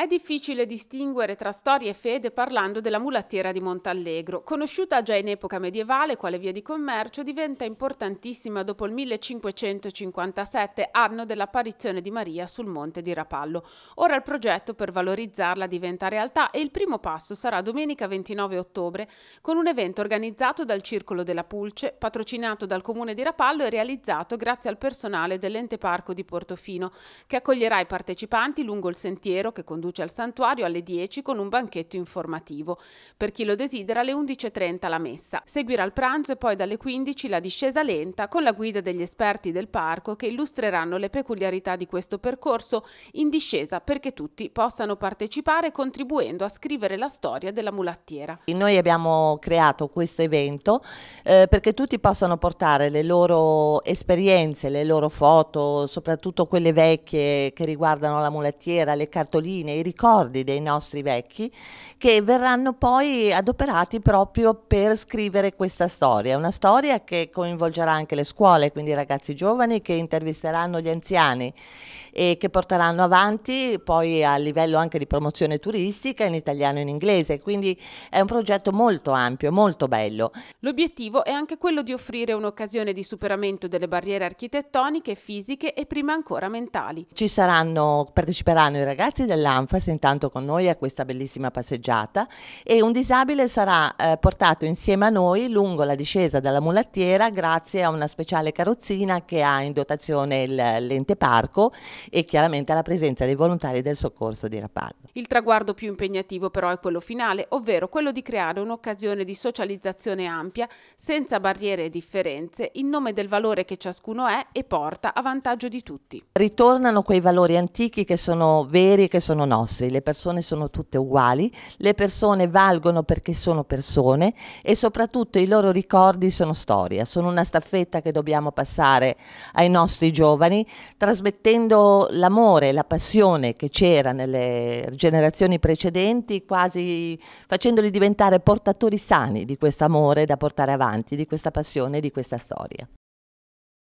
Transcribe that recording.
È difficile distinguere tra storia e fede parlando della mulattiera di Montallegro. Conosciuta già in epoca medievale quale via di commercio, diventa importantissima dopo il 1557, anno dell'apparizione di Maria sul monte di Rapallo. Ora il progetto per valorizzarla diventa realtà e il primo passo sarà domenica 29 ottobre con un evento organizzato dal Circolo della Pulce, patrocinato dal Comune di Rapallo e realizzato grazie al personale dell'ente parco di Portofino, che accoglierà i partecipanti lungo il sentiero che conduce conduce al santuario alle 10 con un banchetto informativo. Per chi lo desidera alle 11.30 la messa. Seguirà il pranzo e poi dalle 15 la discesa lenta con la guida degli esperti del parco che illustreranno le peculiarità di questo percorso in discesa perché tutti possano partecipare contribuendo a scrivere la storia della mulattiera. Noi abbiamo creato questo evento eh, perché tutti possano portare le loro esperienze, le loro foto, soprattutto quelle vecchie che riguardano la mulattiera, le cartoline, dei ricordi dei nostri vecchi che verranno poi adoperati proprio per scrivere questa storia. Una storia che coinvolgerà anche le scuole, quindi i ragazzi giovani che intervisteranno gli anziani e che porteranno avanti poi a livello anche di promozione turistica in italiano e in inglese. Quindi è un progetto molto ampio, molto bello. L'obiettivo è anche quello di offrire un'occasione di superamento delle barriere architettoniche, fisiche e prima ancora mentali. Ci saranno, parteciperanno i ragazzi dell'ANF Anfas intanto con noi a questa bellissima passeggiata e un disabile sarà eh, portato insieme a noi lungo la discesa dalla mulattiera grazie a una speciale carrozzina che ha in dotazione l'ente parco e chiaramente alla presenza dei volontari del soccorso di Rapallo. Il traguardo più impegnativo però è quello finale, ovvero quello di creare un'occasione di socializzazione ampia senza barriere e differenze in nome del valore che ciascuno è e porta a vantaggio di tutti. Ritornano quei valori antichi che sono veri e che sono nostri nostri, le persone sono tutte uguali, le persone valgono perché sono persone e soprattutto i loro ricordi sono storia, sono una staffetta che dobbiamo passare ai nostri giovani, trasmettendo l'amore, la passione che c'era nelle generazioni precedenti, quasi facendoli diventare portatori sani di questo amore da portare avanti, di questa passione, di questa storia.